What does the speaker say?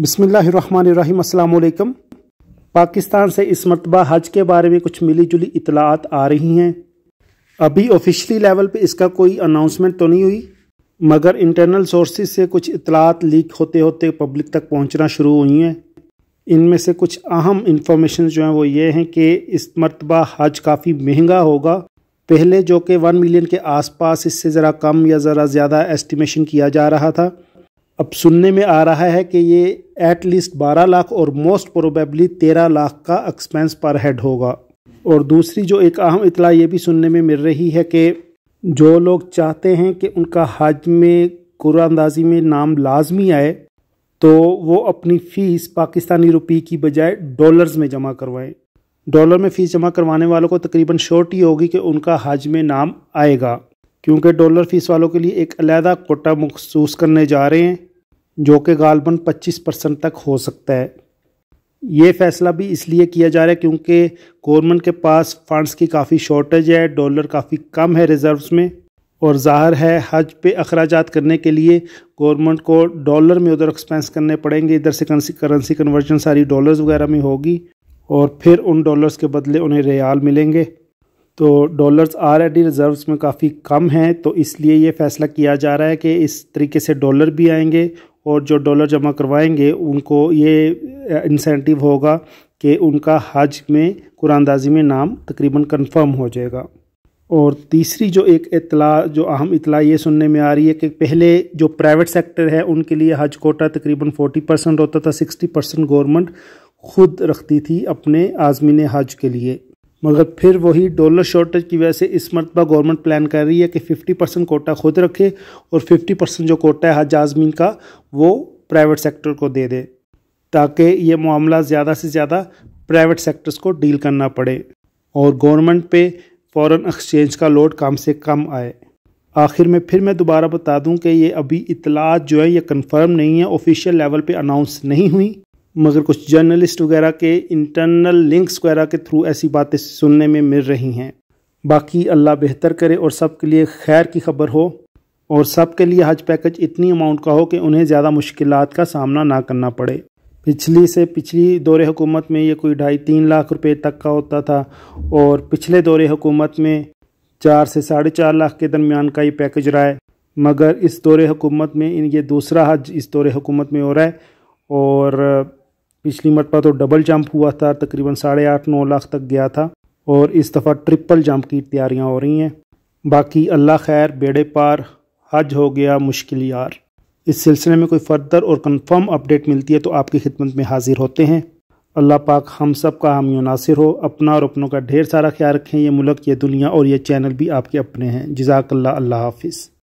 बसमीम् पाकिस्तान से इस मरतबा हज के बारे में कुछ मिली जुली इतलात आ रही हैं अभी ऑफिशली लेवल पे इसका कोई अनाउंसमेंट तो नहीं हुई मगर इंटरनल सोर्सेज से कुछ इतलात लीक होते होते पब्लिक तक पहुंचना शुरू हुई हैं इनमें से कुछ अहम इन्फॉर्मेशन जो हैं वो ये हैं कि इस मरतबा हज काफ़ी महंगा होगा पहले जो कि वन मिलियन के आसपास इससे ज़रा कम या ज़रा ज़्यादा एस्टिमेशन किया जा रहा था अब सुनने में आ रहा है कि ये एट लीस्ट 12 लाख और मोस्ट प्रोबेबली 13 लाख का एक्सपेंस पर हेड होगा और दूसरी जो एक अहम इतला ये भी सुनने में मिल रही है कि जो लोग चाहते हैं कि उनका हज में कुरानंदाजी में नाम लाजमी आए तो वो अपनी फ़ीस पाकिस्तानी रुपये की बजाय डॉलर्स में जमा करवाएं डॉलर में फ़ीस जमा करवाने वालों को तकरीबन शॉर्ट ही होगी कि उनका हज में नाम आएगा क्योंकि डॉलर फीस वालों के लिए एक अलहदा कोटा मखसूस करने जा रहे हैं जो कि गालबन 25 परसेंट तक हो सकता है ये फैसला भी इसलिए किया जा रहा है क्योंकि गवर्नमेंट के पास फंड्स की काफ़ी शॉर्टेज है डॉलर काफ़ी कम है रिज़र्व्स में और ज़ाहर है हज पे अखराज करने के लिए गवर्नमेंट को डॉलर में उधर एक्सपेंस करने पड़ेंगे इधर से करेंसी कन्वर्जन सारी डॉलर्स वगैरह में होगी और फिर उन डॉलर्स के बदले उन्हें रियाल मिलेंगे तो डॉलर्स ऑलरेडी रिज़र्व्स में काफ़ी कम हैं तो इसलिए ये फैसला किया जा रहा है कि इस तरीके से डॉलर भी आएंगे और जो डॉलर जमा करवाएंगे उनको ये इंसेंटिव होगा कि उनका हज में कुरानदाजी में नाम तकरीबन कंफर्म हो जाएगा और तीसरी जो एक इतला जो अहम इतला ये सुनने में आ रही है कि पहले जो प्राइवेट सेक्टर है उनके लिए हज कोटा तकरीबन 40 परसेंट होता था 60 परसेंट गवर्नमेंट खुद रखती थी अपने आज़मीन हज के लिए मगर फिर वही डॉलर शॉर्टेज की वजह से इस मरतबा गवर्नमेंट प्लान कर रही है कि 50 परसेंट कोटा खुद रखे और 50 परसेंट जो कोटा है जाजमीन का वो प्राइवेट सेक्टर को दे दे ताकि ये मामला ज़्यादा से ज़्यादा प्राइवेट सेक्टर्स को डील करना पड़े और गवर्नमेंट पे फॉरेन एक्सचेंज का लोड कम से कम आए आखिर में फिर मैं दोबारा बता दूं कि ये अभी इतलात जो है ये कंफर्म नहीं है ऑफिशियल लेवल पे अनाउंस नहीं हुई मगर कुछ जर्नलिस्ट वगैरह के इंटरनल लिंक्स वगैरह के थ्रू ऐसी बातें सुनने में मिल रही हैं बाकी अल्लाह बेहतर करे और सब के लिए खैर की खबर हो और सब के लिए हज पैकेज इतनी अमाउंट का हो कि उन्हें ज़्यादा मुश्किल का सामना ना करना पड़े पिछली से पिछली दौर हुकूमत में ये कोई ढाई तीन लाख रुपए तक का होता था और पिछले दौर हुकूमत में चार से साढ़े चार लाख के दरमियान का ये पैकेज रहा है मगर इस दौर हुकूमत में इन ये दूसरा हज इस दौर हुकूमत में हो रहा है और पिछली मरतबा तो डबल जंप हुआ था तकरीबन साढ़े आठ नौ लाख तक गया था और इस दफ़ा ट्रिपल जंप की तैयारियां हो रही हैं बाकी अल्लाह खैर बेड़े पार हज हो गया मुश्किल यार इस सिलसिले में कोई फर्दर और कन्फर्म अपडेट मिलती है तो आपकी खिदमत में हाजिर होते हैं अल्लाह पाक हम सब का हम नासिर हो अपना और अपनों का ढेर सारा ख्याल रखें ये मुल्क ये दुनिया और ये चैनल भी आपके अपने हैं जजाकल्ला हाफिज़